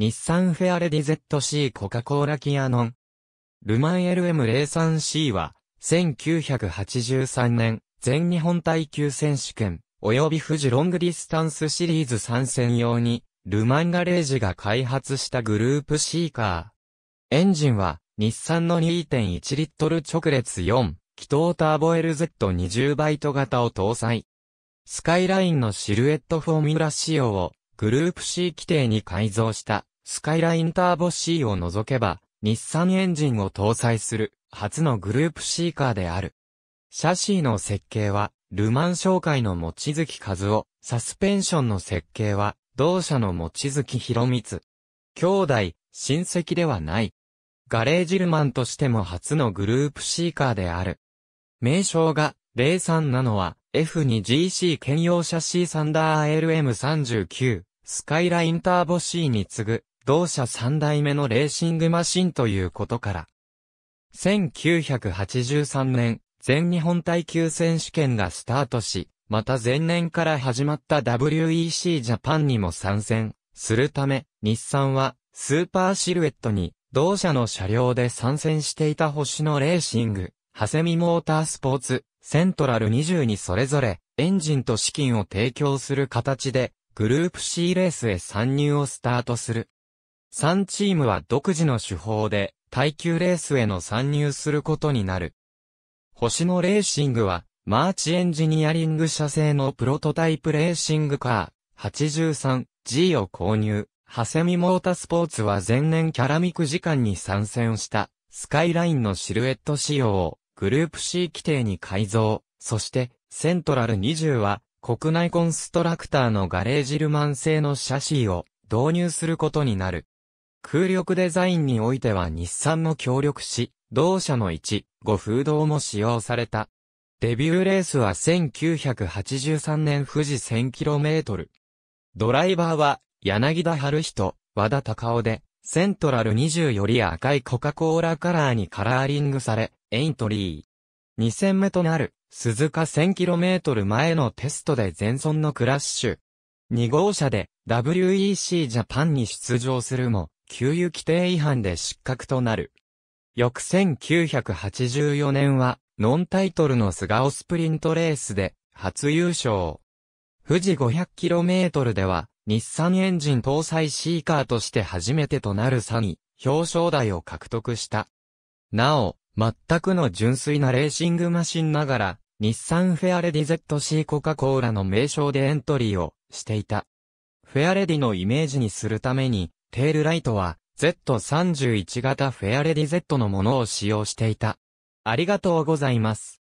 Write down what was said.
日産フェアレディ ZC コカ・コーラキアノン。ルマン LM03C は、1983年、全日本耐久選手権、及び富士ロングディスタンスシリーズ参戦用に、ルマンガレージが開発したグループシーカー。エンジンは、日産の2.1リットル直列4、気筒ターボ LZ20 バイト型を搭載。スカイラインのシルエットフォーミュラ仕様を、グループ C 規定に改造した。スカイラインターボ C を除けば、日産エンジンを搭載する、初のグループシーカーである。シャシーの設計は、ルマン商会の持月和夫、サスペンションの設計は、同社の持月博光。兄弟、親戚ではない。ガレージルマンとしても初のグループシーカーである。名称が、03なのは、F2GC 兼用車 C サンダー LM39、スカイラインターボ C に次ぐ、同社三代目のレーシングマシンということから。1983年、全日本耐久選手権がスタートし、また前年から始まった WEC ジャパンにも参戦するため、日産はスーパーシルエットに同社の車両で参戦していた星野レーシング、ハセミモータースポーツ、セントラル20にそれぞれエンジンと資金を提供する形でグループ C レースへ参入をスタートする。3チームは独自の手法で耐久レースへの参入することになる。星野レーシングは、マーチエンジニアリング社製のプロトタイプレーシングカー 83G を購入。ハセミモータスポーツは前年キャラミク時間に参戦したスカイラインのシルエット仕様をグループ C 規定に改造。そしてセントラル20は国内コンストラクターのガレージルマン製のシャシーを導入することになる。空力デザインにおいては日産も協力し、同社の1、5風洞も使用された。デビューレースは1983年富士 1000km。ドライバーは、柳田春人、和田隆夫で、セントラル20より赤いコカ・コーラカラーにカラーリングされ、エントリー。2戦目となる、鈴鹿 1000km 前のテストで前村のクラッシュ。2号車で WEC ジャパンに出場するも、給油規定違反で失格となる。翌1984年は、ノンタイトルの菅尾スプリントレースで、初優勝。富士 500km では、日産エンジン搭載シーカーとして初めてとなる3に、表彰台を獲得した。なお、全くの純粋なレーシングマシンながら、日産フェアレディ ZC コカ・コーラの名称でエントリーをしていた。フェアレディのイメージにするために、テールライトは Z31 型フェアレディ Z のものを使用していた。ありがとうございます。